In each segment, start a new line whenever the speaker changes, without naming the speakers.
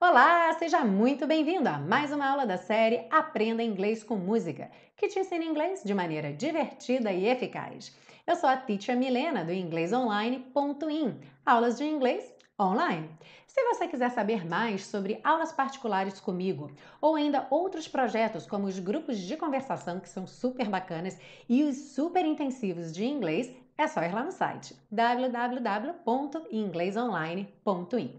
Olá, seja muito bem-vindo a mais uma aula da série Aprenda Inglês com Música, que te ensina inglês de maneira divertida e eficaz. Eu sou a Teacher Milena do inglesonline.in, aulas de inglês online. Se você quiser saber mais sobre aulas particulares comigo ou ainda outros projetos como os grupos de conversação que são super bacanas e os super intensivos de inglês, é só ir lá no site www.inglesonline.in.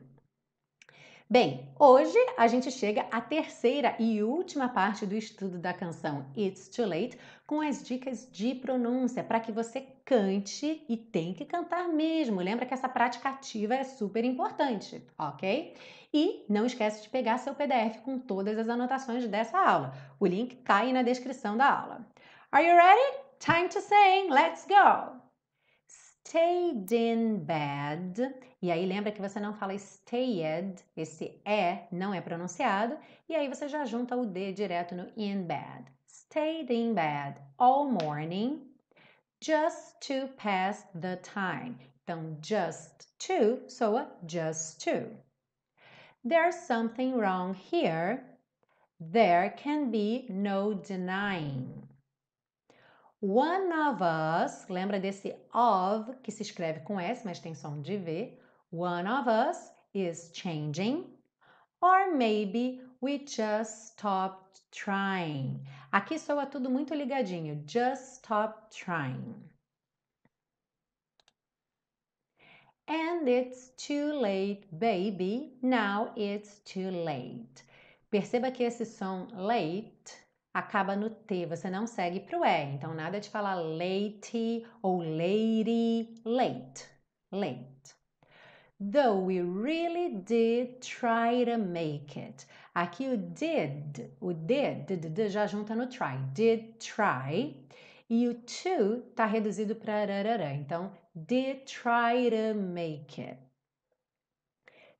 Bem, hoje a gente chega à terceira e última parte do estudo da canção It's Too Late com as dicas de pronúncia para que você cante e tem que cantar mesmo. Lembra que essa prática ativa é super importante, ok? E não esquece de pegar seu PDF com todas as anotações dessa aula. O link tá aí na descrição da aula. Are you ready? Time to sing. Let's go! stayed in bed. E aí lembra que você não fala stayed, esse é não é pronunciado, e aí você já junta o d direto no in bed. Stayed in bed all morning just to pass the time. Então just to soa just to. There's something wrong here. There can be no denying. One of us, lembra desse of que se escreve com S, mas tem som de V. One of us is changing. Or maybe we just stopped trying. Aqui soa tudo muito ligadinho. Just stop trying. And it's too late, baby. Now it's too late. Perceba que esse som late acaba no T, você não segue para o E. Então, nada de falar late ou lady, late, late. Though we really did try to make it. Aqui o did, o did, did, did já junta no try. Did try. E o to está reduzido para Então, did try to make it.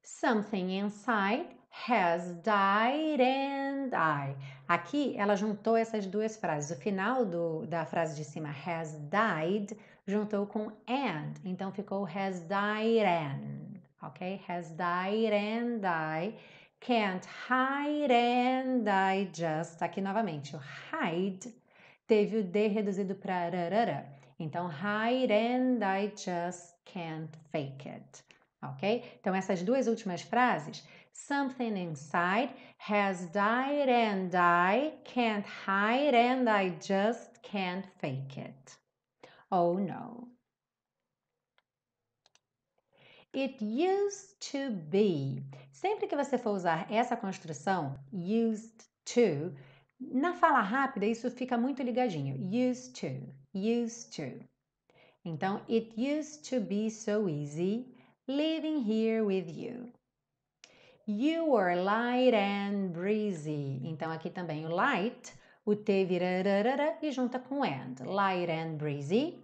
Something inside has died and I. Aqui ela juntou essas duas frases. O final do, da frase de cima, has died, juntou com and. Então ficou has died and. Ok? Has died and I. Can't hide and I just. Aqui novamente, o hide teve o D reduzido para rarara. Então, hide and I just can't fake it. Ok? Então, essas duas últimas frases Something inside has died and I can't hide and I just can't fake it. Oh no. It used to be. Sempre que você for usar essa construção, used to, na fala rápida isso fica muito ligadinho. Used to, used to. Então, it used to be so easy living here with you. You are light and breezy. Então aqui também o light, o T vira rarara, e junta com and. Light and breezy.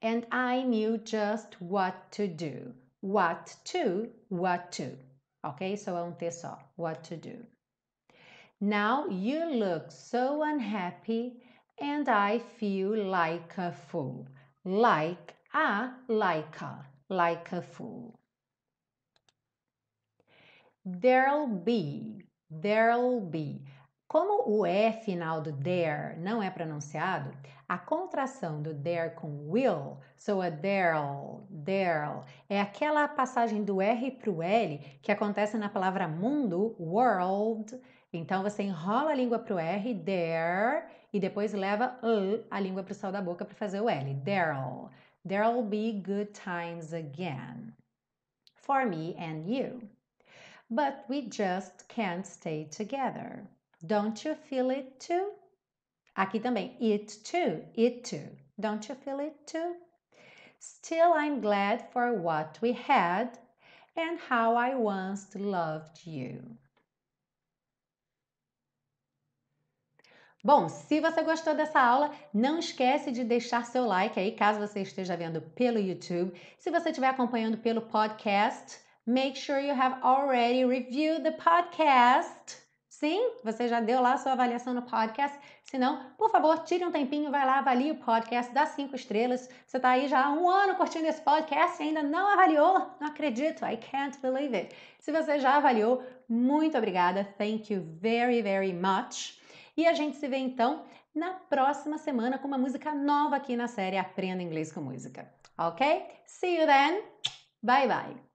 And I knew just what to do. What to, what to. Ok? Só é um T só. What to do. Now you look so unhappy and I feel like a fool. Like a, like a, like a fool. There'll be. There'll be. Como o E final do there não é pronunciado, a contração do there com will soa there'll, there'll. É aquela passagem do R para o L que acontece na palavra mundo, world. Então você enrola a língua para o R, there, e depois leva a língua para o sol da boca para fazer o L. There'll. There'll be good times again. For me and you but we just can't stay together. Don't you feel it too? Aqui também, it too, it too. Don't you feel it too? Still, I'm glad for what we had and how I once loved you. Bom, se você gostou dessa aula, não esquece de deixar seu like aí, caso você esteja vendo pelo YouTube. Se você estiver acompanhando pelo podcast, Make sure you have already reviewed the podcast. Sim, você já deu lá sua avaliação no podcast. Se não, por favor, tire um tempinho, vai lá, avalie o podcast, dá cinco estrelas. Você está aí já há um ano curtindo esse podcast e ainda não avaliou? Não acredito, I can't believe it. Se você já avaliou, muito obrigada. Thank you very, very much. E a gente se vê então na próxima semana com uma música nova aqui na série Aprenda Inglês com Música. Ok? See you then. Bye bye.